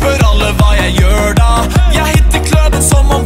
Spør alle hva jeg gjør da. Jeg hitter kløden som om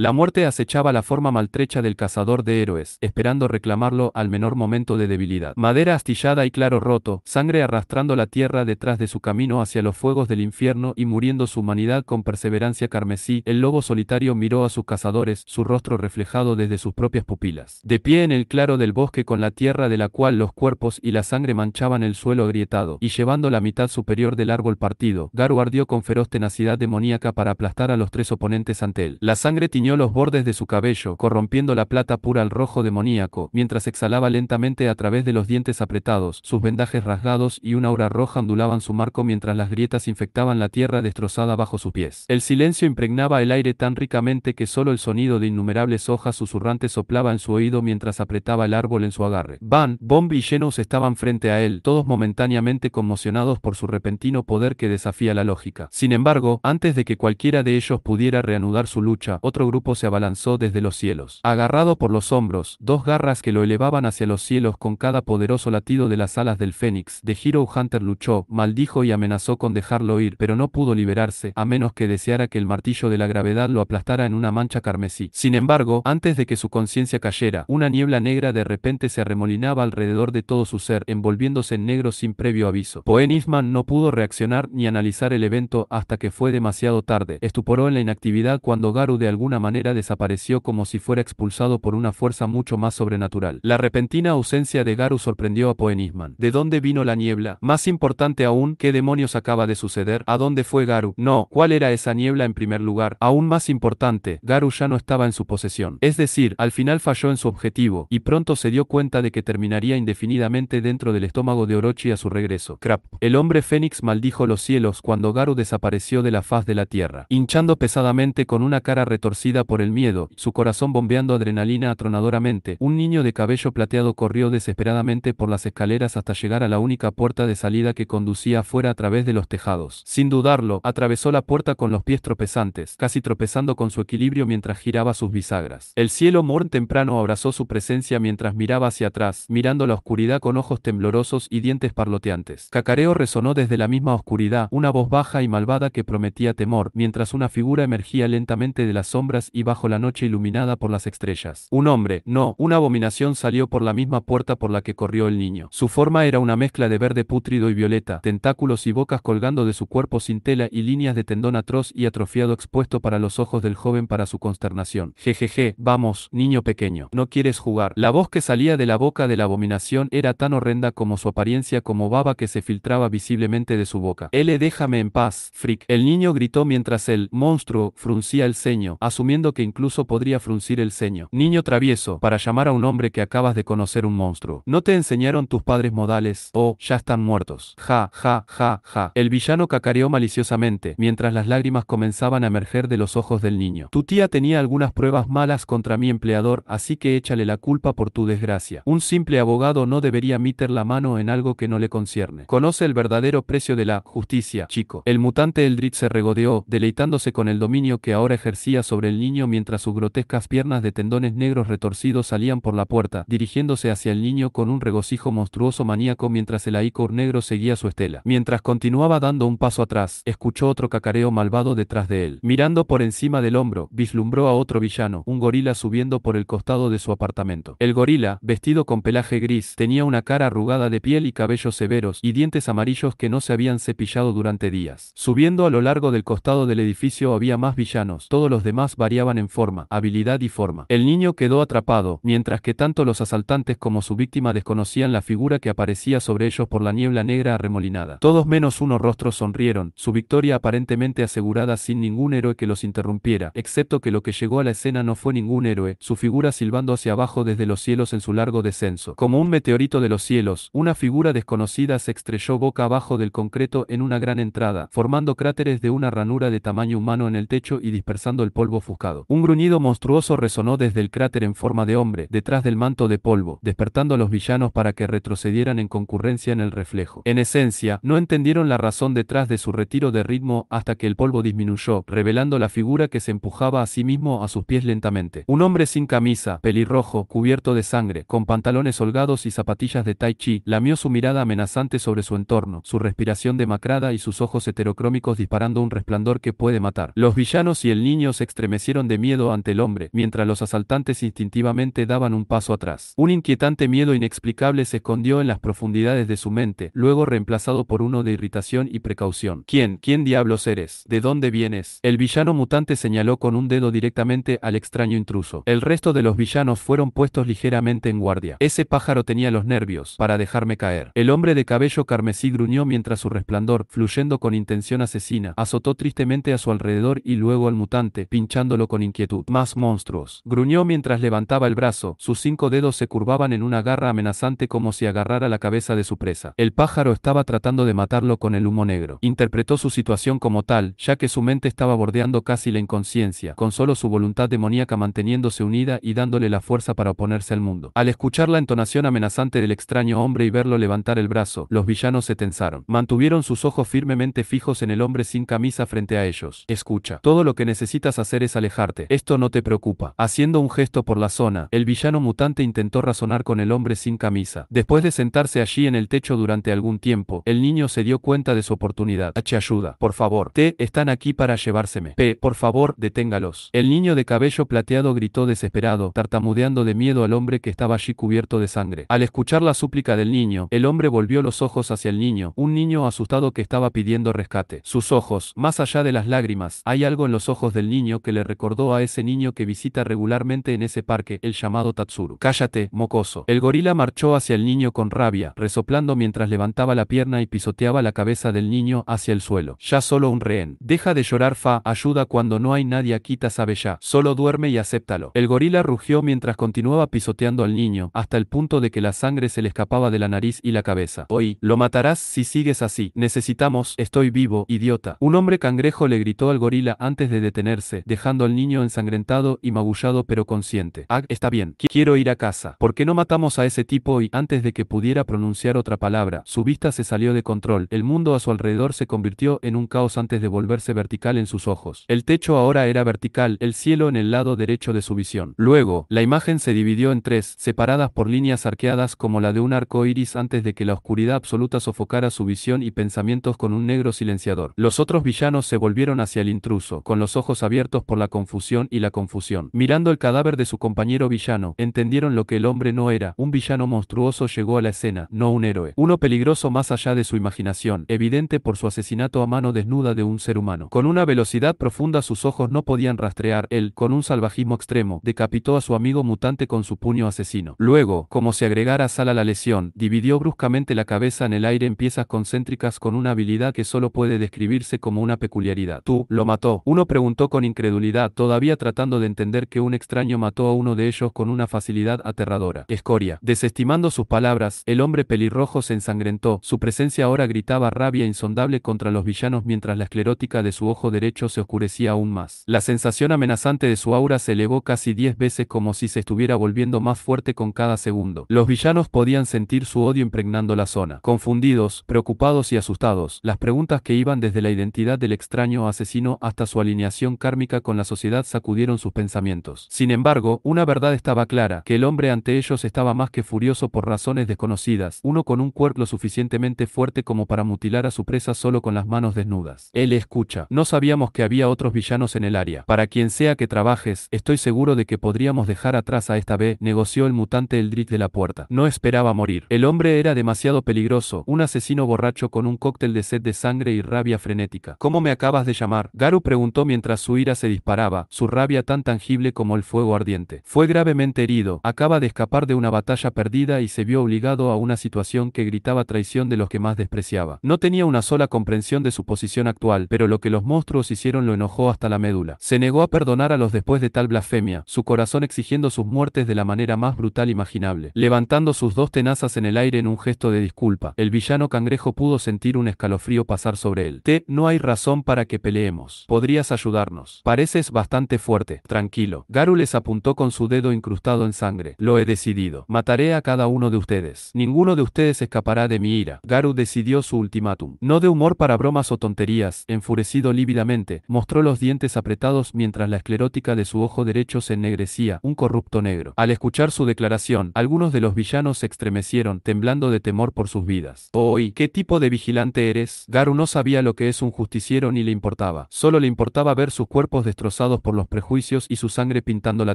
La muerte acechaba la forma maltrecha del cazador de héroes, esperando reclamarlo al menor momento de debilidad. Madera astillada y claro roto, sangre arrastrando la tierra detrás de su camino hacia los fuegos del infierno y muriendo su humanidad con perseverancia carmesí, el lobo solitario miró a sus cazadores, su rostro reflejado desde sus propias pupilas. De pie en el claro del bosque con la tierra de la cual los cuerpos y la sangre manchaban el suelo agrietado, y llevando la mitad superior del árbol partido, Garu ardió con feroz tenacidad demoníaca para aplastar a los tres oponentes ante él. La sangre tiñó los bordes de su cabello, corrompiendo la plata pura al rojo demoníaco, mientras exhalaba lentamente a través de los dientes apretados, sus vendajes rasgados y una aura roja ondulaban su marco mientras las grietas infectaban la tierra destrozada bajo sus pies. El silencio impregnaba el aire tan ricamente que solo el sonido de innumerables hojas susurrantes soplaba en su oído mientras apretaba el árbol en su agarre. Van, Bomb y Genos estaban frente a él, todos momentáneamente conmocionados por su repentino poder que desafía la lógica. Sin embargo, antes de que cualquiera de ellos pudiera reanudar su lucha, otro grupo se abalanzó desde los cielos. Agarrado por los hombros, dos garras que lo elevaban hacia los cielos con cada poderoso latido de las alas del fénix, de Hero Hunter luchó, maldijo y amenazó con dejarlo ir, pero no pudo liberarse, a menos que deseara que el martillo de la gravedad lo aplastara en una mancha carmesí. Sin embargo, antes de que su conciencia cayera, una niebla negra de repente se arremolinaba alrededor de todo su ser, envolviéndose en negro sin previo aviso. Poen Isman no pudo reaccionar ni analizar el evento hasta que fue demasiado tarde. Estuporó en la inactividad cuando Garu de alguna manera manera desapareció como si fuera expulsado por una fuerza mucho más sobrenatural. La repentina ausencia de Garu sorprendió a Poenisman. ¿De dónde vino la niebla? Más importante aún, ¿qué demonios acaba de suceder? ¿A dónde fue Garu? No, ¿cuál era esa niebla en primer lugar? Aún más importante, Garu ya no estaba en su posesión. Es decir, al final falló en su objetivo, y pronto se dio cuenta de que terminaría indefinidamente dentro del estómago de Orochi a su regreso. Crap. El hombre fénix maldijo los cielos cuando Garu desapareció de la faz de la tierra, hinchando pesadamente con una cara retorcida por el miedo, su corazón bombeando adrenalina atronadoramente, un niño de cabello plateado corrió desesperadamente por las escaleras hasta llegar a la única puerta de salida que conducía fuera a través de los tejados. Sin dudarlo, atravesó la puerta con los pies tropezantes, casi tropezando con su equilibrio mientras giraba sus bisagras. El cielo morn temprano abrazó su presencia mientras miraba hacia atrás, mirando la oscuridad con ojos temblorosos y dientes parloteantes. Cacareo resonó desde la misma oscuridad, una voz baja y malvada que prometía temor, mientras una figura emergía lentamente de las sombras y bajo la noche iluminada por las estrellas. Un hombre, no, una abominación salió por la misma puerta por la que corrió el niño. Su forma era una mezcla de verde pútrido y violeta, tentáculos y bocas colgando de su cuerpo sin tela y líneas de tendón atroz y atrofiado expuesto para los ojos del joven para su consternación. Jejeje, vamos, niño pequeño, no quieres jugar. La voz que salía de la boca de la abominación era tan horrenda como su apariencia como baba que se filtraba visiblemente de su boca. L, déjame en paz, freak El niño gritó mientras el monstruo fruncía el ceño, asumiendo que incluso podría fruncir el ceño. Niño travieso, para llamar a un hombre que acabas de conocer un monstruo. ¿No te enseñaron tus padres modales? o oh, ya están muertos. Ja, ja, ja, ja. El villano cacareó maliciosamente, mientras las lágrimas comenzaban a emerger de los ojos del niño. Tu tía tenía algunas pruebas malas contra mi empleador, así que échale la culpa por tu desgracia. Un simple abogado no debería meter la mano en algo que no le concierne. Conoce el verdadero precio de la justicia, chico. El mutante Eldritch se regodeó, deleitándose con el dominio que ahora ejercía sobre el niño mientras sus grotescas piernas de tendones negros retorcidos salían por la puerta, dirigiéndose hacia el niño con un regocijo monstruoso maníaco mientras el icor negro seguía su estela. Mientras continuaba dando un paso atrás, escuchó otro cacareo malvado detrás de él. Mirando por encima del hombro, vislumbró a otro villano, un gorila subiendo por el costado de su apartamento. El gorila, vestido con pelaje gris, tenía una cara arrugada de piel y cabellos severos y dientes amarillos que no se habían cepillado durante días. Subiendo a lo largo del costado del edificio había más villanos, todos los demás varían en forma, habilidad y forma. El niño quedó atrapado, mientras que tanto los asaltantes como su víctima desconocían la figura que aparecía sobre ellos por la niebla negra arremolinada. Todos menos unos rostros sonrieron, su victoria aparentemente asegurada sin ningún héroe que los interrumpiera, excepto que lo que llegó a la escena no fue ningún héroe, su figura silbando hacia abajo desde los cielos en su largo descenso. Como un meteorito de los cielos, una figura desconocida se estrelló boca abajo del concreto en una gran entrada, formando cráteres de una ranura de tamaño humano en el techo y dispersando el polvo fugaz. Un gruñido monstruoso resonó desde el cráter en forma de hombre, detrás del manto de polvo, despertando a los villanos para que retrocedieran en concurrencia en el reflejo. En esencia, no entendieron la razón detrás de su retiro de ritmo hasta que el polvo disminuyó, revelando la figura que se empujaba a sí mismo a sus pies lentamente. Un hombre sin camisa, pelirrojo, cubierto de sangre, con pantalones holgados y zapatillas de tai chi, lamió su mirada amenazante sobre su entorno, su respiración demacrada y sus ojos heterocrómicos disparando un resplandor que puede matar. Los villanos y el niño se estremecieron de miedo ante el hombre, mientras los asaltantes instintivamente daban un paso atrás. Un inquietante miedo inexplicable se escondió en las profundidades de su mente, luego reemplazado por uno de irritación y precaución. ¿Quién? ¿Quién diablos eres? ¿De dónde vienes? El villano mutante señaló con un dedo directamente al extraño intruso. El resto de los villanos fueron puestos ligeramente en guardia. Ese pájaro tenía los nervios para dejarme caer. El hombre de cabello carmesí gruñó mientras su resplandor, fluyendo con intención asesina, azotó tristemente a su alrededor y luego al mutante, pinchando con inquietud. Más monstruos. Gruñó mientras levantaba el brazo, sus cinco dedos se curvaban en una garra amenazante como si agarrara la cabeza de su presa. El pájaro estaba tratando de matarlo con el humo negro. Interpretó su situación como tal, ya que su mente estaba bordeando casi la inconsciencia, con solo su voluntad demoníaca manteniéndose unida y dándole la fuerza para oponerse al mundo. Al escuchar la entonación amenazante del extraño hombre y verlo levantar el brazo, los villanos se tensaron. Mantuvieron sus ojos firmemente fijos en el hombre sin camisa frente a ellos. Escucha. Todo lo que necesitas hacer es alejar esto no te preocupa. Haciendo un gesto por la zona, el villano mutante intentó razonar con el hombre sin camisa. Después de sentarse allí en el techo durante algún tiempo, el niño se dio cuenta de su oportunidad. H ayuda. Por favor. T están aquí para llevárseme. P por favor, deténgalos. El niño de cabello plateado gritó desesperado, tartamudeando de miedo al hombre que estaba allí cubierto de sangre. Al escuchar la súplica del niño, el hombre volvió los ojos hacia el niño, un niño asustado que estaba pidiendo rescate. Sus ojos, más allá de las lágrimas, hay algo en los ojos del niño que le recordó a ese niño que visita regularmente en ese parque, el llamado Tatsuru. Cállate, mocoso. El gorila marchó hacia el niño con rabia, resoplando mientras levantaba la pierna y pisoteaba la cabeza del niño hacia el suelo. Ya solo un rehén. Deja de llorar, Fa, ayuda cuando no hay nadie aquí, sabe ya. Solo duerme y acéptalo. El gorila rugió mientras continuaba pisoteando al niño, hasta el punto de que la sangre se le escapaba de la nariz y la cabeza. Hoy, lo matarás si sigues así. Necesitamos, estoy vivo, idiota. Un hombre cangrejo le gritó al gorila antes de detenerse, dejando niño ensangrentado y magullado pero consciente. Ag ah, está bien, quiero ir a casa. ¿Por qué no matamos a ese tipo? Y antes de que pudiera pronunciar otra palabra, su vista se salió de control. El mundo a su alrededor se convirtió en un caos antes de volverse vertical en sus ojos. El techo ahora era vertical, el cielo en el lado derecho de su visión. Luego, la imagen se dividió en tres, separadas por líneas arqueadas como la de un arco iris antes de que la oscuridad absoluta sofocara su visión y pensamientos con un negro silenciador. Los otros villanos se volvieron hacia el intruso, con los ojos abiertos por la confusión y la confusión. Mirando el cadáver de su compañero villano, entendieron lo que el hombre no era. Un villano monstruoso llegó a la escena, no un héroe. Uno peligroso más allá de su imaginación, evidente por su asesinato a mano desnuda de un ser humano. Con una velocidad profunda sus ojos no podían rastrear. Él, con un salvajismo extremo, decapitó a su amigo mutante con su puño asesino. Luego, como si agregara sal a la lesión, dividió bruscamente la cabeza en el aire en piezas concéntricas con una habilidad que solo puede describirse como una peculiaridad. Tú, lo mató. Uno preguntó con incredulidad todavía tratando de entender que un extraño mató a uno de ellos con una facilidad aterradora. Escoria. Desestimando sus palabras, el hombre pelirrojo se ensangrentó. Su presencia ahora gritaba rabia insondable contra los villanos mientras la esclerótica de su ojo derecho se oscurecía aún más. La sensación amenazante de su aura se elevó casi diez veces como si se estuviera volviendo más fuerte con cada segundo. Los villanos podían sentir su odio impregnando la zona. Confundidos, preocupados y asustados, las preguntas que iban desde la identidad del extraño asesino hasta su alineación kármica con la sociedad sacudieron sus pensamientos. Sin embargo, una verdad estaba clara, que el hombre ante ellos estaba más que furioso por razones desconocidas, uno con un cuerpo lo suficientemente fuerte como para mutilar a su presa solo con las manos desnudas. Él escucha. No sabíamos que había otros villanos en el área. Para quien sea que trabajes, estoy seguro de que podríamos dejar atrás a esta B, negoció el mutante Eldritch de la puerta. No esperaba morir. El hombre era demasiado peligroso, un asesino borracho con un cóctel de sed de sangre y rabia frenética. ¿Cómo me acabas de llamar? Garu preguntó mientras su ira se disparaba su rabia tan tangible como el fuego ardiente. Fue gravemente herido, acaba de escapar de una batalla perdida y se vio obligado a una situación que gritaba traición de los que más despreciaba. No tenía una sola comprensión de su posición actual, pero lo que los monstruos hicieron lo enojó hasta la médula. Se negó a perdonar a los después de tal blasfemia, su corazón exigiendo sus muertes de la manera más brutal imaginable. Levantando sus dos tenazas en el aire en un gesto de disculpa, el villano cangrejo pudo sentir un escalofrío pasar sobre él. T, no hay razón para que peleemos. Podrías ayudarnos. Pareces bastante fuerte. Tranquilo. Garu les apuntó con su dedo incrustado en sangre. Lo he decidido. Mataré a cada uno de ustedes. Ninguno de ustedes escapará de mi ira. Garu decidió su ultimátum. No de humor para bromas o tonterías. Enfurecido lívidamente, mostró los dientes apretados mientras la esclerótica de su ojo derecho se ennegrecía. Un corrupto negro. Al escuchar su declaración, algunos de los villanos se estremecieron, temblando de temor por sus vidas. Oh, qué tipo de vigilante eres? Garu no sabía lo que es un justiciero ni le importaba. Solo le importaba ver sus cuerpos destrozados por los prejuicios y su sangre pintando la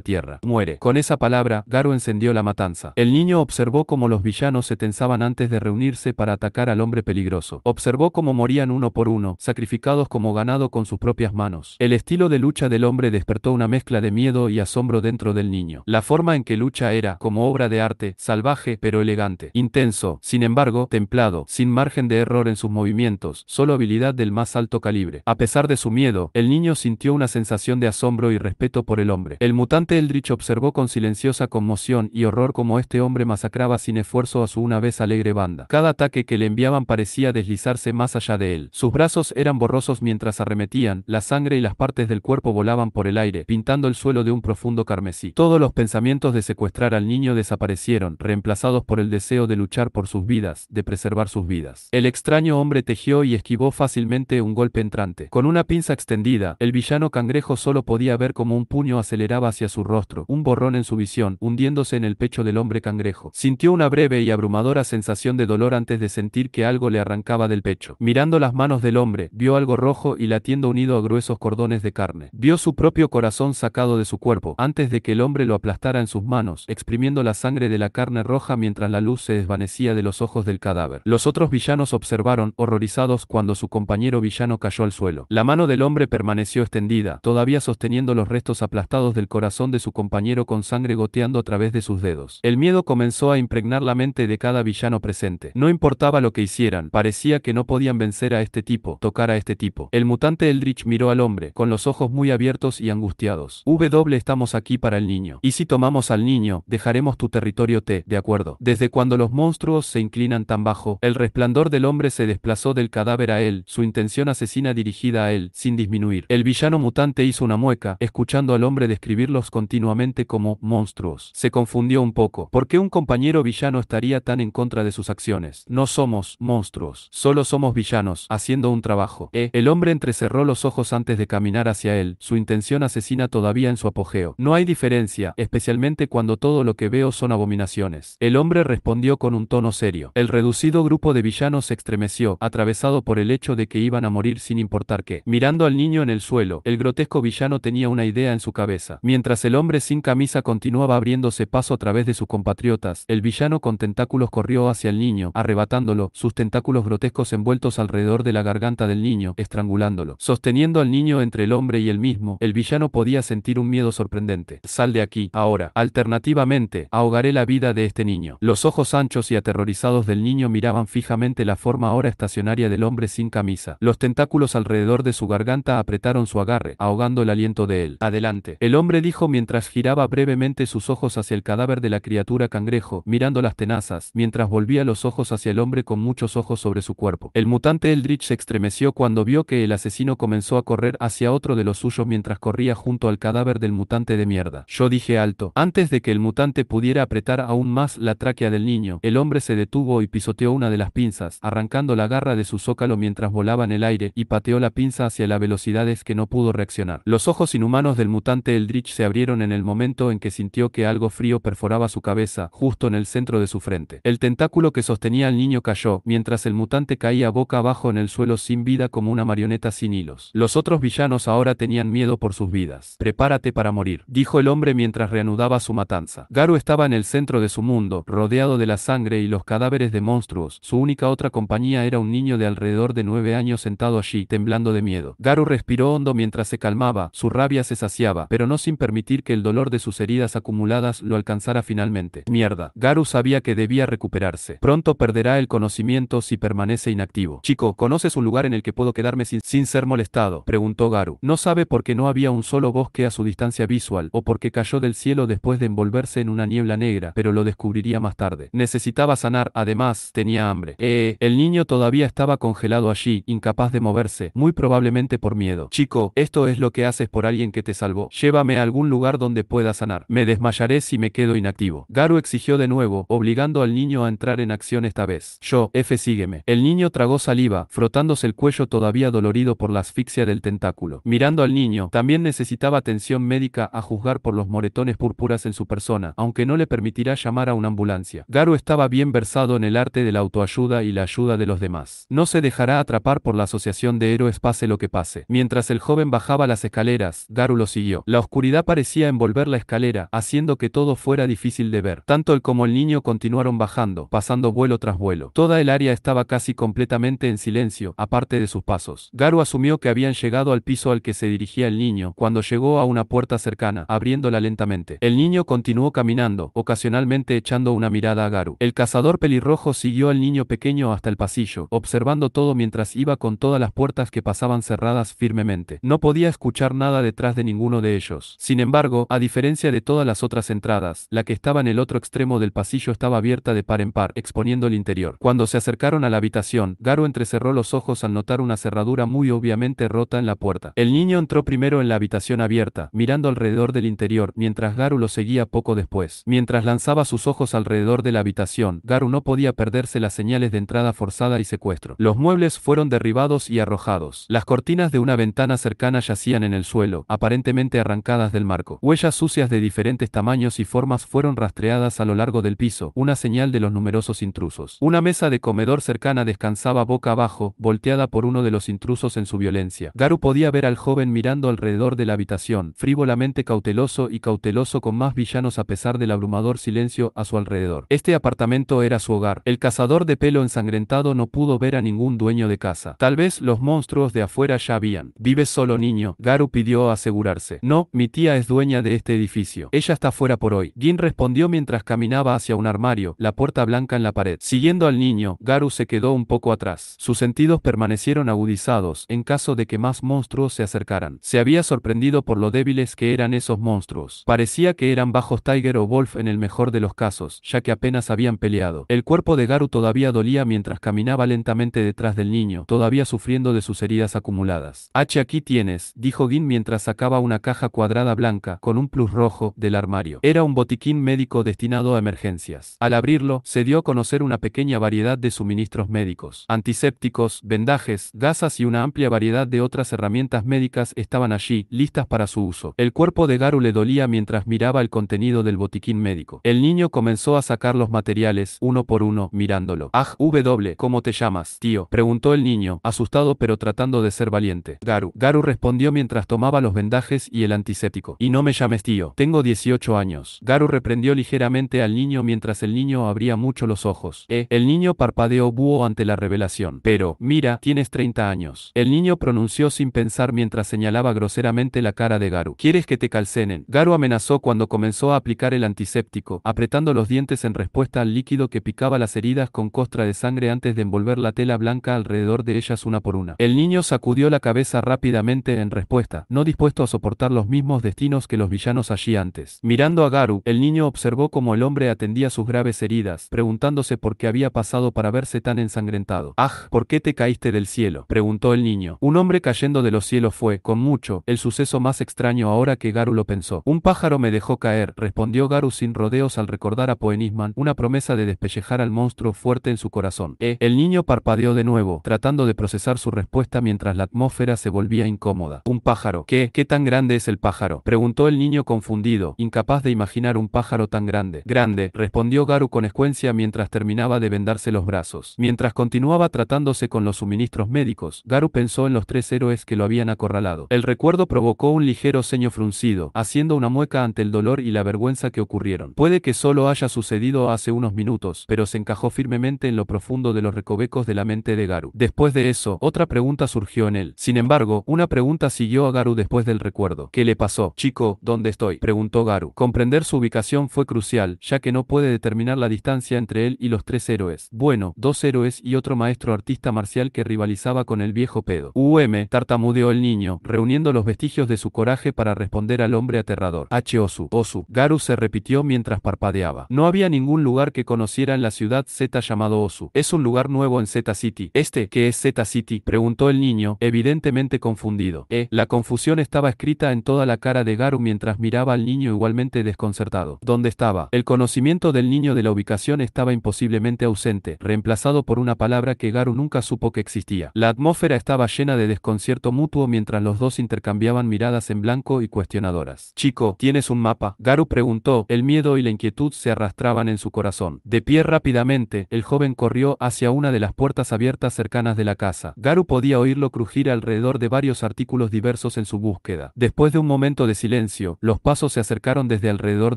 tierra. Muere. Con esa palabra, Garo encendió la matanza. El niño observó cómo los villanos se tensaban antes de reunirse para atacar al hombre peligroso. Observó cómo morían uno por uno, sacrificados como ganado con sus propias manos. El estilo de lucha del hombre despertó una mezcla de miedo y asombro dentro del niño. La forma en que lucha era, como obra de arte, salvaje pero elegante, intenso, sin embargo, templado, sin margen de error en sus movimientos, solo habilidad del más alto calibre. A pesar de su miedo, el niño sintió una sensación de asombro y respeto por el hombre. El mutante Eldritch observó con silenciosa conmoción y horror cómo este hombre masacraba sin esfuerzo a su una vez alegre banda. Cada ataque que le enviaban parecía deslizarse más allá de él. Sus brazos eran borrosos mientras arremetían, la sangre y las partes del cuerpo volaban por el aire, pintando el suelo de un profundo carmesí. Todos los pensamientos de secuestrar al niño desaparecieron, reemplazados por el deseo de luchar por sus vidas, de preservar sus vidas. El extraño hombre tejió y esquivó fácilmente un golpe entrante. Con una pinza extendida, el villano cangrejo solo podía ver como un puño aceleraba hacia su rostro, un borrón en su visión, hundiéndose en el pecho del hombre cangrejo. Sintió una breve y abrumadora sensación de dolor antes de sentir que algo le arrancaba del pecho. Mirando las manos del hombre, vio algo rojo y latiendo unido a gruesos cordones de carne. Vio su propio corazón sacado de su cuerpo, antes de que el hombre lo aplastara en sus manos, exprimiendo la sangre de la carne roja mientras la luz se desvanecía de los ojos del cadáver. Los otros villanos observaron, horrorizados, cuando su compañero villano cayó al suelo. La mano del hombre permaneció extendida, todavía sosteniendo los restos aplastados del corazón de su compañero con sangre goteando a través de sus dedos. El miedo comenzó a impregnar la mente de cada villano presente. No importaba lo que hicieran, parecía que no podían vencer a este tipo, tocar a este tipo. El mutante Eldritch miró al hombre, con los ojos muy abiertos y angustiados. W estamos aquí para el niño. Y si tomamos al niño, dejaremos tu territorio T, de acuerdo. Desde cuando los monstruos se inclinan tan bajo, el resplandor del hombre se desplazó del cadáver a él, su intención asesina dirigida a él, sin disminuir. El villano mutante hizo una mueca, escuchando al hombre describirlos continuamente como monstruos. Se confundió un poco. ¿Por qué un compañero villano estaría tan en contra de sus acciones? No somos monstruos, solo somos villanos, haciendo un trabajo. E. El hombre entrecerró los ojos antes de caminar hacia él, su intención asesina todavía en su apogeo. No hay diferencia, especialmente cuando todo lo que veo son abominaciones. El hombre respondió con un tono serio. El reducido grupo de villanos se estremeció, atravesado por el hecho de que iban a morir sin importar qué. Mirando al niño en el suelo, el grotesco villano villano tenía una idea en su cabeza. Mientras el hombre sin camisa continuaba abriéndose paso a través de sus compatriotas, el villano con tentáculos corrió hacia el niño, arrebatándolo, sus tentáculos grotescos envueltos alrededor de la garganta del niño, estrangulándolo. Sosteniendo al niño entre el hombre y él mismo, el villano podía sentir un miedo sorprendente. Sal de aquí, ahora. Alternativamente, ahogaré la vida de este niño. Los ojos anchos y aterrorizados del niño miraban fijamente la forma ahora estacionaria del hombre sin camisa. Los tentáculos alrededor de su garganta apretaron su agarre, ahogando el aliento de él. Adelante. El hombre dijo mientras giraba brevemente sus ojos hacia el cadáver de la criatura cangrejo, mirando las tenazas, mientras volvía los ojos hacia el hombre con muchos ojos sobre su cuerpo. El mutante Eldritch se estremeció cuando vio que el asesino comenzó a correr hacia otro de los suyos mientras corría junto al cadáver del mutante de mierda. Yo dije alto. Antes de que el mutante pudiera apretar aún más la tráquea del niño, el hombre se detuvo y pisoteó una de las pinzas, arrancando la garra de su zócalo mientras volaba en el aire, y pateó la pinza hacia la velocidad es que no pudo reaccionar. Los ojos inhumanos del mutante Eldritch se abrieron en el momento en que sintió que algo frío perforaba su cabeza, justo en el centro de su frente. El tentáculo que sostenía al niño cayó, mientras el mutante caía boca abajo en el suelo sin vida como una marioneta sin hilos. Los otros villanos ahora tenían miedo por sus vidas. Prepárate para morir, dijo el hombre mientras reanudaba su matanza. Garu estaba en el centro de su mundo, rodeado de la sangre y los cadáveres de monstruos. Su única otra compañía era un niño de alrededor de nueve años sentado allí, temblando de miedo. Garu respiró hondo mientras se calmaba su rabia se saciaba, pero no sin permitir que el dolor de sus heridas acumuladas lo alcanzara finalmente. Mierda. Garu sabía que debía recuperarse. Pronto perderá el conocimiento si permanece inactivo. Chico, ¿conoces un lugar en el que puedo quedarme sin, sin ser molestado? Preguntó Garu. No sabe por qué no había un solo bosque a su distancia visual, o porque cayó del cielo después de envolverse en una niebla negra, pero lo descubriría más tarde. Necesitaba sanar, además, tenía hambre. Eh, eh el niño todavía estaba congelado allí, incapaz de moverse, muy probablemente por miedo. Chico, esto es lo que haces por alguien que te salvó. Llévame a algún lugar donde pueda sanar. Me desmayaré si me quedo inactivo. Garu exigió de nuevo, obligando al niño a entrar en acción esta vez. Yo, F, sígueme. El niño tragó saliva, frotándose el cuello todavía dolorido por la asfixia del tentáculo. Mirando al niño, también necesitaba atención médica a juzgar por los moretones púrpuras en su persona, aunque no le permitirá llamar a una ambulancia. Garu estaba bien versado en el arte de la autoayuda y la ayuda de los demás. No se dejará atrapar por la asociación de héroes pase lo que pase. Mientras el joven bajaba las escaleras, Garu lo siguió. La oscuridad parecía envolver la escalera, haciendo que todo fuera difícil de ver. Tanto él como el niño continuaron bajando, pasando vuelo tras vuelo. Toda el área estaba casi completamente en silencio, aparte de sus pasos. Garu asumió que habían llegado al piso al que se dirigía el niño, cuando llegó a una puerta cercana, abriéndola lentamente. El niño continuó caminando, ocasionalmente echando una mirada a Garu. El cazador pelirrojo siguió al niño pequeño hasta el pasillo, observando todo mientras iba con todas las puertas que pasaban cerradas firmemente. No podía escuchar nada detrás de ninguno de ellos. Sin embargo, a diferencia de todas las otras entradas, la que estaba en el otro extremo del pasillo estaba abierta de par en par, exponiendo el interior. Cuando se acercaron a la habitación, Garu entrecerró los ojos al notar una cerradura muy obviamente rota en la puerta. El niño entró primero en la habitación abierta, mirando alrededor del interior, mientras Garu lo seguía poco después. Mientras lanzaba sus ojos alrededor de la habitación, Garu no podía perderse las señales de entrada forzada y secuestro. Los muebles fueron derribados y arrojados. Las cortinas de una ventana cercana yacían en el suelo, aparentemente arrancadas del marco. Huellas sucias de diferentes tamaños y formas fueron rastreadas a lo largo del piso, una señal de los numerosos intrusos. Una mesa de comedor cercana descansaba boca abajo, volteada por uno de los intrusos en su violencia. Garu podía ver al joven mirando alrededor de la habitación, frívolamente cauteloso y cauteloso con más villanos a pesar del abrumador silencio a su alrededor. Este apartamento era su hogar. El cazador de pelo ensangrentado no pudo ver a ningún dueño de casa. Tal vez los monstruos de afuera ya habían. Vive solo niño. Garu pidió asegurarse. No, mi tía es dueña de este edificio. Ella está fuera por hoy. Gin respondió mientras caminaba hacia un armario, la puerta blanca en la pared. Siguiendo al niño, Garu se quedó un poco atrás. Sus sentidos permanecieron agudizados en caso de que más monstruos se acercaran. Se había sorprendido por lo débiles que eran esos monstruos. Parecía que eran bajos Tiger o Wolf en el mejor de los casos, ya que apenas habían peleado. El cuerpo de Garu todavía dolía mientras caminaba lentamente detrás del niño, todavía sufriendo de sus heridas acumuladas. H aquí tienes, dijo mientras sacaba una caja cuadrada blanca con un plus rojo del armario. Era un botiquín médico destinado a emergencias. Al abrirlo, se dio a conocer una pequeña variedad de suministros médicos. Antisépticos, vendajes, gasas y una amplia variedad de otras herramientas médicas estaban allí, listas para su uso. El cuerpo de Garu le dolía mientras miraba el contenido del botiquín médico. El niño comenzó a sacar los materiales, uno por uno, mirándolo. Ah, W, ¿cómo te llamas, tío? Preguntó el niño, asustado pero tratando de ser valiente. Garu. Garu respondió mientras tomaba los vendajes y el antiséptico. Y no me llames tío. Tengo 18 años. Garu reprendió ligeramente al niño mientras el niño abría mucho los ojos. Eh, el niño parpadeó búho ante la revelación. Pero, mira, tienes 30 años. El niño pronunció sin pensar mientras señalaba groseramente la cara de Garu. ¿Quieres que te calcenen? Garu amenazó cuando comenzó a aplicar el antiséptico, apretando los dientes en respuesta al líquido que picaba las heridas con costra de sangre antes de envolver la tela blanca alrededor de ellas una por una. El niño sacudió la cabeza rápidamente en respuesta no dispuesto a soportar los mismos destinos que los villanos allí antes. Mirando a Garu, el niño observó cómo el hombre atendía sus graves heridas, preguntándose por qué había pasado para verse tan ensangrentado. Ah, ¿por qué te caíste del cielo? preguntó el niño. Un hombre cayendo de los cielos fue, con mucho, el suceso más extraño ahora que Garu lo pensó. Un pájaro me dejó caer, respondió Garu sin rodeos al recordar a Poenisman una promesa de despellejar al monstruo fuerte en su corazón. Eh, el niño parpadeó de nuevo, tratando de procesar su respuesta mientras la atmósfera se volvía incómoda. Un pájaro ¿Qué? ¿Qué tan grande es el pájaro? preguntó el niño confundido, incapaz de imaginar un pájaro tan grande. Grande, respondió Garu con escuencia mientras terminaba de vendarse los brazos. Mientras continuaba tratándose con los suministros médicos, Garu pensó en los tres héroes que lo habían acorralado. El recuerdo provocó un ligero ceño fruncido, haciendo una mueca ante el dolor y la vergüenza que ocurrieron. Puede que solo haya sucedido hace unos minutos, pero se encajó firmemente en lo profundo de los recovecos de la mente de Garu. Después de eso, otra pregunta surgió en él. Sin embargo, una pregunta siguió a Garu después del recuerdo. ¿Qué le pasó? Chico, ¿dónde estoy? preguntó Garu. Comprender su ubicación fue crucial, ya que no puede determinar la distancia entre él y los tres héroes. Bueno, dos héroes y otro maestro artista marcial que rivalizaba con el viejo pedo. UM, tartamudeó el niño, reuniendo los vestigios de su coraje para responder al hombre aterrador. H. Osu, Osu. Garu se repitió mientras parpadeaba. No había ningún lugar que conociera en la ciudad Z llamado Osu. Es un lugar nuevo en Z City. ¿Este qué es Z City? preguntó el niño, evidentemente confundido. Eh. La confusión estaba escrita en toda la cara de Garu mientras miraba al niño igualmente desconcertado. ¿Dónde estaba? El conocimiento del niño de la ubicación estaba imposiblemente ausente, reemplazado por una palabra que Garu nunca supo que existía. La atmósfera estaba llena de desconcierto mutuo mientras los dos intercambiaban miradas en blanco y cuestionadoras. Chico, ¿tienes un mapa? Garu preguntó. El miedo y la inquietud se arrastraban en su corazón. De pie rápidamente, el joven corrió hacia una de las puertas abiertas cercanas de la casa. Garu podía oírlo crujir alrededor de varios artículos diversos en su búsqueda. Después de un momento de silencio, los pasos se acercaron desde alrededor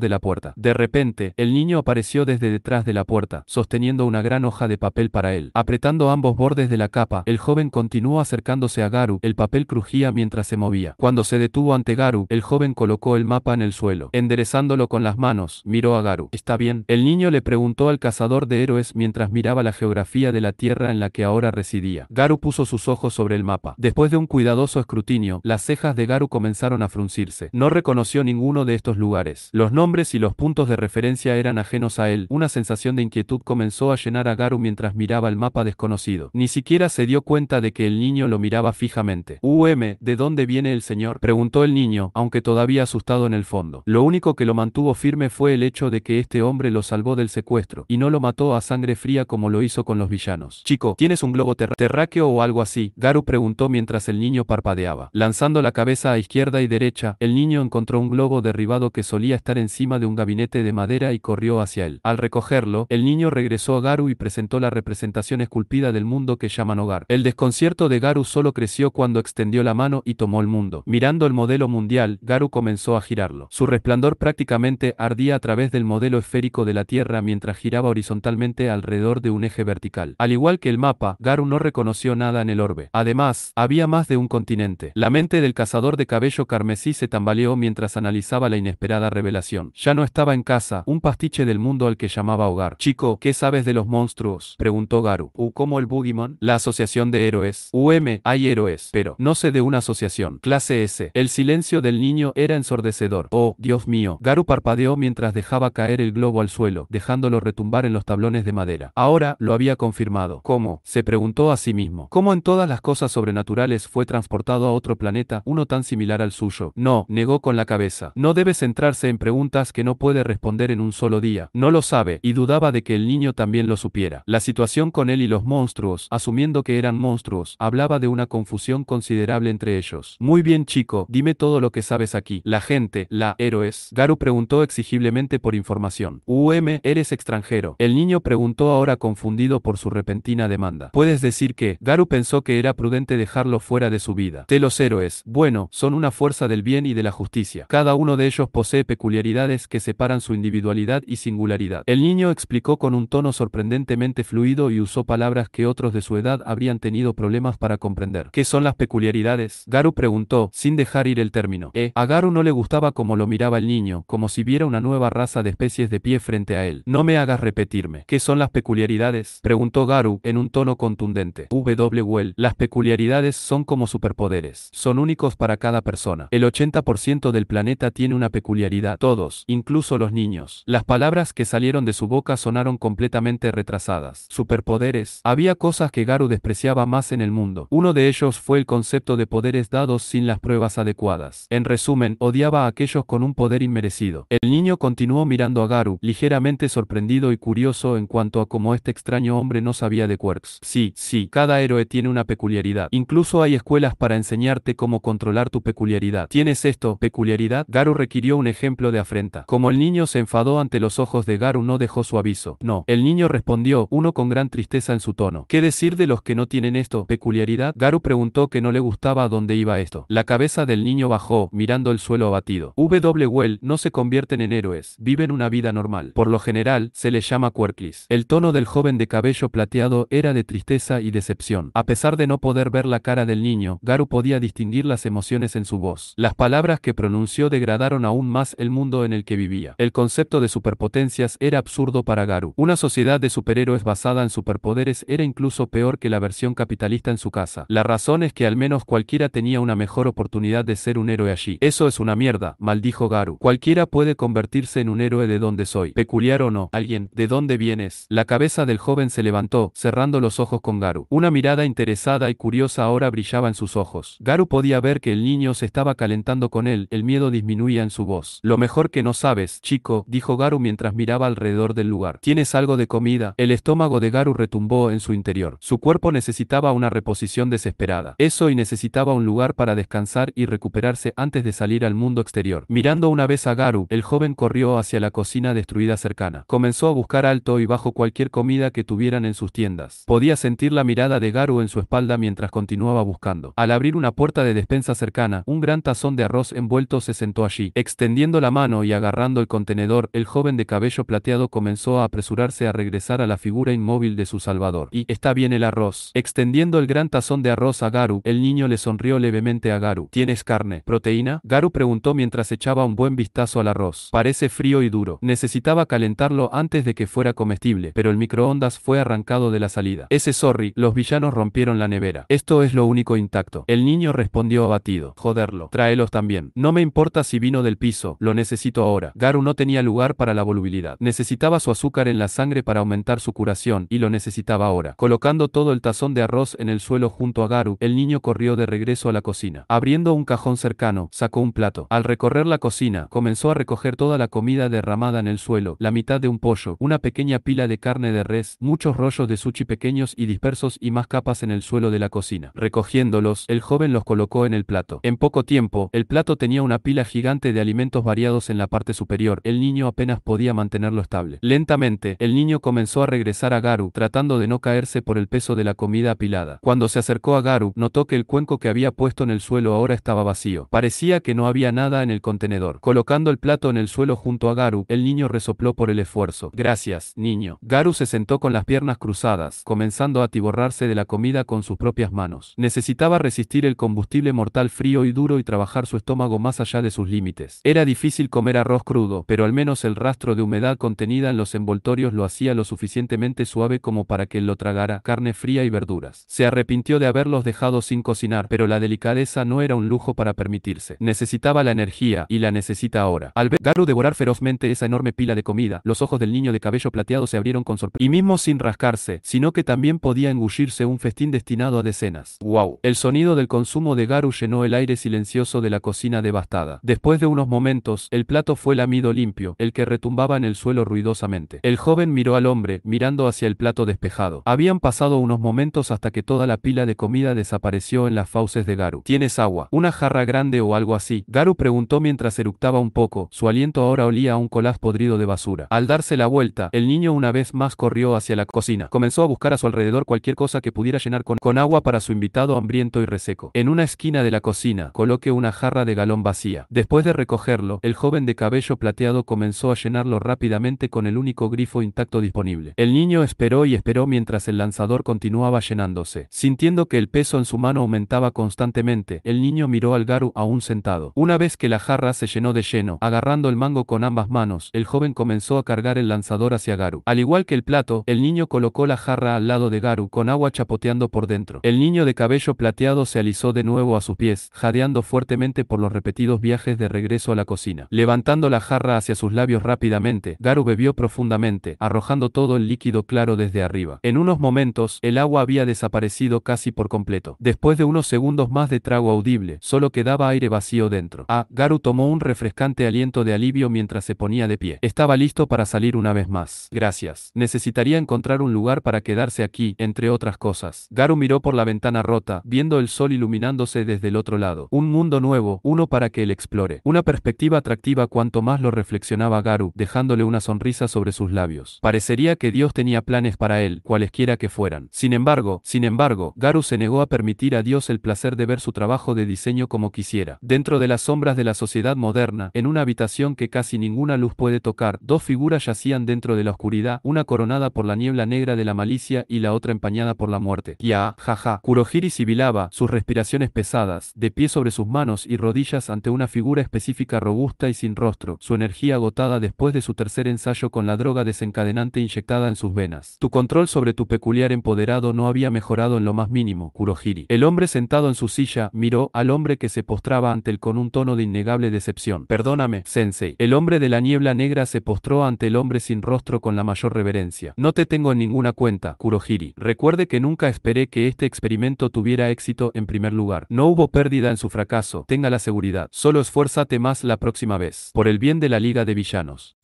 de la puerta. De repente, el niño apareció desde detrás de la puerta, sosteniendo una gran hoja de papel para él. Apretando ambos bordes de la capa, el joven continuó acercándose a Garu, el papel crujía mientras se movía. Cuando se detuvo ante Garu, el joven colocó el mapa en el suelo. Enderezándolo con las manos, miró a Garu. ¿Está bien? El niño le preguntó al cazador de héroes mientras miraba la geografía de la tierra en la que ahora residía. Garu puso sus ojos sobre el mapa. Después de un cuidadoso escrutinio, la las cejas de Garu comenzaron a fruncirse. No reconoció ninguno de estos lugares. Los nombres y los puntos de referencia eran ajenos a él. Una sensación de inquietud comenzó a llenar a Garu mientras miraba el mapa desconocido. Ni siquiera se dio cuenta de que el niño lo miraba fijamente. UM, ¿de dónde viene el señor? preguntó el niño, aunque todavía asustado en el fondo. Lo único que lo mantuvo firme fue el hecho de que este hombre lo salvó del secuestro y no lo mató a sangre fría como lo hizo con los villanos. Chico, ¿tienes un globo terráqueo o algo así? Garu preguntó mientras el niño parpadeaba. Pasando la cabeza a izquierda y derecha, el niño encontró un globo derribado que solía estar encima de un gabinete de madera y corrió hacia él. Al recogerlo, el niño regresó a Garu y presentó la representación esculpida del mundo que llaman hogar. El desconcierto de Garu solo creció cuando extendió la mano y tomó el mundo. Mirando el modelo mundial, Garu comenzó a girarlo. Su resplandor prácticamente ardía a través del modelo esférico de la Tierra mientras giraba horizontalmente alrededor de un eje vertical. Al igual que el mapa, Garu no reconoció nada en el orbe. Además, había más de un continente del cazador de cabello carmesí se tambaleó mientras analizaba la inesperada revelación. Ya no estaba en casa, un pastiche del mundo al que llamaba hogar. Chico, ¿qué sabes de los monstruos? preguntó Garu. U uh, como el Boogeyman, la asociación de héroes. UM, hay héroes, pero no sé de una asociación. Clase S. El silencio del niño era ensordecedor. Oh, Dios mío. Garu parpadeó mientras dejaba caer el globo al suelo, dejándolo retumbar en los tablones de madera. Ahora lo había confirmado. ¿Cómo? se preguntó a sí mismo. ¿Cómo en todas las cosas sobrenaturales fue transportado a otro planeta? uno tan similar al suyo. No, negó con la cabeza. No debe centrarse en preguntas que no puede responder en un solo día. No lo sabe, y dudaba de que el niño también lo supiera. La situación con él y los monstruos, asumiendo que eran monstruos, hablaba de una confusión considerable entre ellos. Muy bien chico, dime todo lo que sabes aquí. La gente, la, héroes. Garu preguntó exigiblemente por información. UM, eres extranjero. El niño preguntó ahora confundido por su repentina demanda. Puedes decir que, Garu pensó que era prudente dejarlo fuera de su vida. Te los héroes bueno, son una fuerza del bien y de la justicia. Cada uno de ellos posee peculiaridades que separan su individualidad y singularidad. El niño explicó con un tono sorprendentemente fluido y usó palabras que otros de su edad habrían tenido problemas para comprender. ¿Qué son las peculiaridades? Garu preguntó, sin dejar ir el término. Eh, a Garu no le gustaba como lo miraba el niño, como si viera una nueva raza de especies de pie frente a él. No me hagas repetirme. ¿Qué son las peculiaridades? Preguntó Garu en un tono contundente. W. Well, las peculiaridades son como superpoderes. Son únicos para cada persona. El 80% del planeta tiene una peculiaridad, todos, incluso los niños. Las palabras que salieron de su boca sonaron completamente retrasadas. Superpoderes. Había cosas que Garu despreciaba más en el mundo. Uno de ellos fue el concepto de poderes dados sin las pruebas adecuadas. En resumen, odiaba a aquellos con un poder inmerecido. El niño continuó mirando a Garu, ligeramente sorprendido y curioso en cuanto a cómo este extraño hombre no sabía de quirks. Sí, sí, cada héroe tiene una peculiaridad. Incluso hay escuelas para enseñarte cómo cómo controlar tu peculiaridad. ¿Tienes esto, peculiaridad? Garu requirió un ejemplo de afrenta. Como el niño se enfadó ante los ojos de Garu no dejó su aviso. No. El niño respondió, uno con gran tristeza en su tono. ¿Qué decir de los que no tienen esto, peculiaridad? Garu preguntó que no le gustaba dónde iba esto. La cabeza del niño bajó, mirando el suelo abatido. W. Well no se convierten en héroes, viven una vida normal. Por lo general, se les llama Quirklis. El tono del joven de cabello plateado era de tristeza y decepción. A pesar de no poder ver la cara del niño, Garu podía distinguir las emociones en su voz. Las palabras que pronunció degradaron aún más el mundo en el que vivía. El concepto de superpotencias era absurdo para Garu. Una sociedad de superhéroes basada en superpoderes era incluso peor que la versión capitalista en su casa. La razón es que al menos cualquiera tenía una mejor oportunidad de ser un héroe allí. Eso es una mierda, maldijo Garu. Cualquiera puede convertirse en un héroe de donde soy. Peculiar o no, alguien, ¿de dónde vienes? La cabeza del joven se levantó, cerrando los ojos con Garu. Una mirada interesada y curiosa ahora brillaba en sus ojos. Garu podía a ver que el niño se estaba calentando con él, el miedo disminuía en su voz. Lo mejor que no sabes, chico, dijo Garu mientras miraba alrededor del lugar. ¿Tienes algo de comida? El estómago de Garu retumbó en su interior. Su cuerpo necesitaba una reposición desesperada. Eso y necesitaba un lugar para descansar y recuperarse antes de salir al mundo exterior. Mirando una vez a Garu, el joven corrió hacia la cocina destruida cercana. Comenzó a buscar alto y bajo cualquier comida que tuvieran en sus tiendas. Podía sentir la mirada de Garu en su espalda mientras continuaba buscando. Al abrir una puerta de despensa cercana, un gran tazón de arroz envuelto se sentó allí. Extendiendo la mano y agarrando el contenedor, el joven de cabello plateado comenzó a apresurarse a regresar a la figura inmóvil de su salvador. Y está bien el arroz. Extendiendo el gran tazón de arroz a Garu, el niño le sonrió levemente a Garu. ¿Tienes carne? ¿Proteína? Garu preguntó mientras echaba un buen vistazo al arroz. Parece frío y duro. Necesitaba calentarlo antes de que fuera comestible, pero el microondas fue arrancado de la salida. Ese sorry, los villanos rompieron la nevera. Esto es lo único intacto. El niño respondió respondió abatido. Joderlo, tráelos también. No me importa si vino del piso, lo necesito ahora. Garu no tenía lugar para la volubilidad. Necesitaba su azúcar en la sangre para aumentar su curación, y lo necesitaba ahora. Colocando todo el tazón de arroz en el suelo junto a Garu, el niño corrió de regreso a la cocina. Abriendo un cajón cercano, sacó un plato. Al recorrer la cocina, comenzó a recoger toda la comida derramada en el suelo, la mitad de un pollo, una pequeña pila de carne de res, muchos rollos de sushi pequeños y dispersos y más capas en el suelo de la cocina. Recogiéndolos, el joven los colocó en el plato. En poco tiempo, el plato tenía una pila gigante de alimentos variados en la parte superior. El niño apenas podía mantenerlo estable. Lentamente, el niño comenzó a regresar a Garu, tratando de no caerse por el peso de la comida apilada. Cuando se acercó a Garu, notó que el cuenco que había puesto en el suelo ahora estaba vacío. Parecía que no había nada en el contenedor. Colocando el plato en el suelo junto a Garu, el niño resopló por el esfuerzo. Gracias, niño. Garu se sentó con las piernas cruzadas, comenzando a atiborrarse de la comida con sus propias manos. Necesitaba resistir el combustible mortal frío y duro y trabajar su estómago más allá de sus límites. Era difícil comer arroz crudo, pero al menos el rastro de humedad contenida en los envoltorios lo hacía lo suficientemente suave como para que él lo tragara, carne fría y verduras. Se arrepintió de haberlos dejado sin cocinar, pero la delicadeza no era un lujo para permitirse. Necesitaba la energía, y la necesita ahora. Al ver Garu devorar ferozmente esa enorme pila de comida, los ojos del niño de cabello plateado se abrieron con sorpresa. Y mismo sin rascarse, sino que también podía engullirse un festín destinado a decenas. ¡Wow! El sonido del consumo de Garu llenó el aire silencioso de la cocina devastada. Después de unos momentos, el plato fue lamido limpio, el que retumbaba en el suelo ruidosamente. El joven miró al hombre, mirando hacia el plato despejado. Habían pasado unos momentos hasta que toda la pila de comida desapareció en las fauces de Garu. ¿Tienes agua? ¿Una jarra grande o algo así? Garu preguntó mientras eructaba un poco, su aliento ahora olía a un colaz podrido de basura. Al darse la vuelta, el niño una vez más corrió hacia la cocina. Comenzó a buscar a su alrededor cualquier cosa que pudiera llenar con, con agua para su invitado hambriento y reseco. En una esquina de la cocina, coloque una jarra de galón vacía. Después de recogerlo, el joven de cabello plateado comenzó a llenarlo rápidamente con el único grifo intacto disponible. El niño esperó y esperó mientras el lanzador continuaba llenándose. Sintiendo que el peso en su mano aumentaba constantemente, el niño miró al Garu aún sentado. Una vez que la jarra se llenó de lleno, agarrando el mango con ambas manos, el joven comenzó a cargar el lanzador hacia Garu. Al igual que el plato, el niño colocó la jarra al lado de Garu con agua chapoteando por dentro. El niño de cabello plateado se alisó de nuevo a sus pies, jadeando fuertemente por los repetidos viajes de regreso a la cocina. Levantando la jarra hacia sus labios rápidamente, Garu bebió profundamente, arrojando todo el líquido claro desde arriba. En unos momentos, el agua había desaparecido casi por completo. Después de unos segundos más de trago audible, solo quedaba aire vacío dentro. Ah, Garu tomó un refrescante aliento de alivio mientras se ponía de pie. Estaba listo para salir una vez más. Gracias. Necesitaría encontrar un lugar para quedarse aquí, entre otras cosas. Garu miró por la ventana rota, viendo el sol iluminándose desde el otro lado. Un mundo nuevo, uno para que él explore. Una perspectiva atractiva cuanto más lo reflexionaba Garu, dejándole una sonrisa sobre sus labios. Parecería que Dios tenía planes para él, cualesquiera que fueran. Sin embargo, sin embargo, Garu se negó a permitir a Dios el placer de ver su trabajo de diseño como quisiera. Dentro de las sombras de la sociedad moderna, en una habitación que casi ninguna luz puede tocar, dos figuras yacían dentro de la oscuridad, una coronada por la niebla negra de la malicia y la otra empañada por la muerte. Ya, jaja, Kurohiri sibilaba, sus respiraciones pesadas de pie sobre sus manos y rodillas ante una figura específica robusta y sin rostro, su energía agotada después de su tercer ensayo con la droga desencadenante inyectada en sus venas. Tu control sobre tu peculiar empoderado no había mejorado en lo más mínimo, Kurohiri. El hombre sentado en su silla miró al hombre que se postraba ante él con un tono de innegable decepción. Perdóname, Sensei. El hombre de la niebla negra se postró ante el hombre sin rostro con la mayor reverencia. No te tengo en ninguna cuenta, Kurohiri. Recuerde que nunca esperé que este experimento tuviera éxito en primer lugar. No hubo pérdida en su fracaso, tenga la seguridad. Solo esfuérzate más la próxima vez, por el bien de la Liga de Villanos.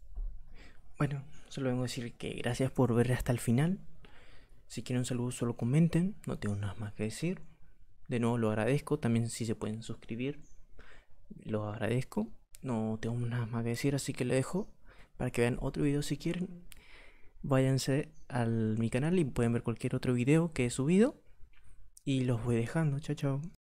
Bueno, solo vengo a decir que gracias por ver hasta el final. Si quieren un saludo, solo comenten, no tengo nada más que decir. De nuevo lo agradezco, también si se pueden suscribir, lo agradezco. No tengo nada más que decir, así que le dejo para que vean otro video si quieren. Váyanse a mi canal y pueden ver cualquier otro video que he subido. Y los voy dejando, chao chao.